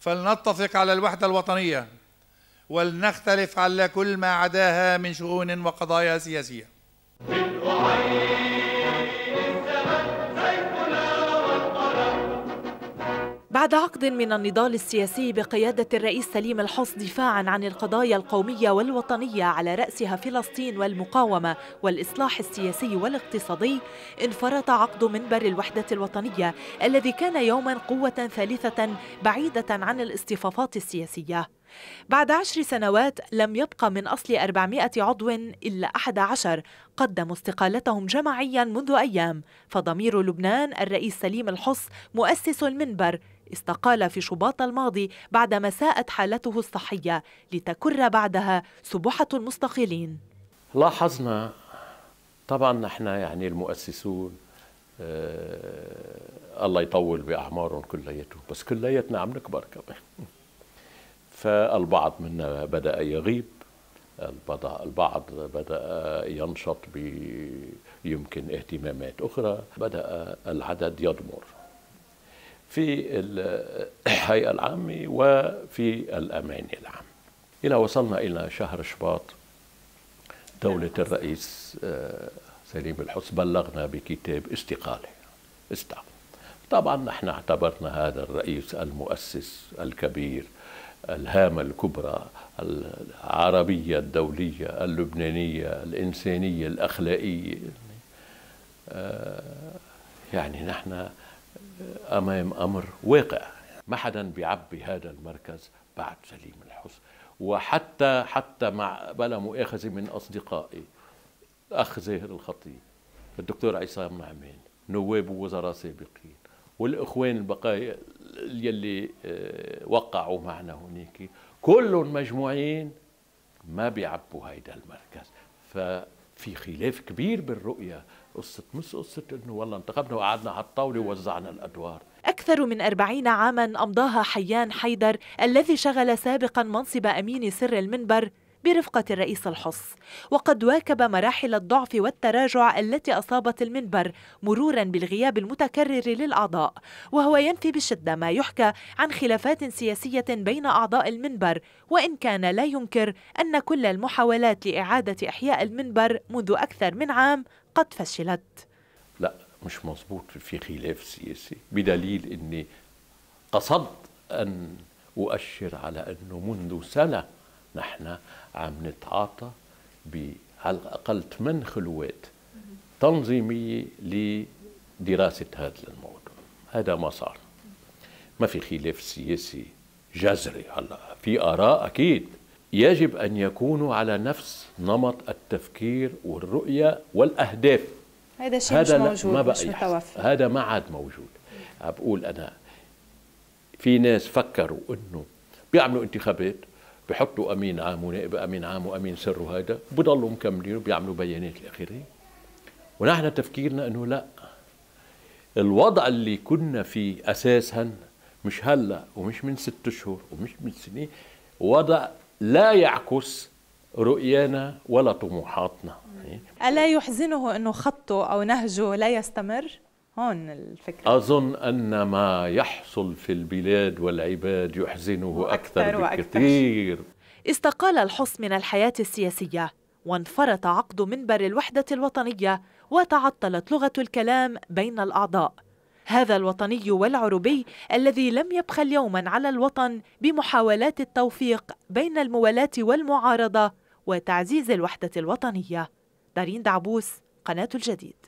فلنتفق على الوحدة الوطنية ولنختلف على كل ما عداها من شؤون وقضايا سياسية بعد عقد من النضال السياسي بقيادة الرئيس سليم الحص دفاعا عن القضايا القومية والوطنية على رأسها فلسطين والمقاومة والإصلاح السياسي والاقتصادي انفرط عقد منبر الوحدة الوطنية الذي كان يوما قوة ثالثة بعيدة عن الاصطفافات السياسية بعد عشر سنوات لم يبقى من أصل 400 عضو إلا 11 قدموا استقالتهم جماعيا منذ أيام فضمير لبنان الرئيس سليم الحص مؤسس المنبر استقال في شباط الماضي بعدما ساءت حالته الصحية لتكر بعدها سبحة المستقيلين لاحظنا طبعا نحن يعني المؤسسون آه الله يطول بأعمارهم كلياتهم بس كليتنا عم نكبر كمان فالبعض منا بدأ يغيب البعض بدأ ينشط بيمكن اهتمامات أخرى بدأ العدد يضمر في الهيئة العامة وفي الأمان العام إلى وصلنا إلى شهر شباط دولة نعم. الرئيس آه، سليم الحس بلغنا بكتاب استقالة استعب طبعا نحن اعتبرنا هذا الرئيس المؤسس الكبير الهامة الكبرى العربية الدولية اللبنانية الإنسانية الأخلاقية آه، يعني نحن امام امر واقع ما حدا بيعبي هذا المركز بعد سليم الحسن وحتى حتى مع بلا مؤاخذه من اصدقائي الاخ زاهر الخطيب الدكتور عصام نعمان نواب ووزراء سابقين والاخوان البقايا يلي آه، وقعوا معنا هناك كلهم مجموعين ما بيعبوا هيدا المركز ف في خلاف كبير بالرؤية قصة مش قصة أنه والله انتخبنا وقعدنا على الطاولة ووزعنا الأدوار أكثر من أربعين عاماً أمضاها حيان حيدر الذي شغل سابقاً منصب أمين سر المنبر برفقة الرئيس الحص وقد واكب مراحل الضعف والتراجع التي أصابت المنبر مرورا بالغياب المتكرر للأعضاء وهو ينفي بشدة ما يحكى عن خلافات سياسية بين أعضاء المنبر وإن كان لا ينكر أن كل المحاولات لإعادة إحياء المنبر منذ أكثر من عام قد فشلت لا مش مظبوط في خلاف سياسي بدليل أني قصدت أن أؤشر على أنه منذ سنة نحن عم نتعاطى ب على الأقل ثمان خلوات تنظيمية لدراسة هذا الموضوع هذا ما صار ما في خلاف سياسي جذري هلا في آراء أكيد يجب أن يكونوا على نفس نمط التفكير والرؤية والأهداف هذا شيء هذا مش موجود ما بقى مش متوفر هذا ما عاد موجود بقول أنا في ناس فكروا أنه بيعملوا انتخابات بحطوا امين عام ونائب امين عام وامين سر وهذا بضلوا مكملين وبيعملوا بيانات الاخره ونحن تفكيرنا انه لا الوضع اللي كنا فيه اساسا مش هلا ومش من ست اشهر ومش من سنين وضع لا يعكس رؤيانا ولا طموحاتنا الا يحزنه انه خطه او نهجه لا يستمر هون الفكرة أظن أن ما يحصل في البلاد والعباد يحزنه أكثر, أكثر بكثير وأكثر. استقال الحص من الحياة السياسية وانفرط عقد منبر الوحدة الوطنية وتعطلت لغة الكلام بين الأعضاء هذا الوطني والعربي الذي لم يبخل يوما على الوطن بمحاولات التوفيق بين الموالاة والمعارضة وتعزيز الوحدة الوطنية دارين دعبوس قناة الجديد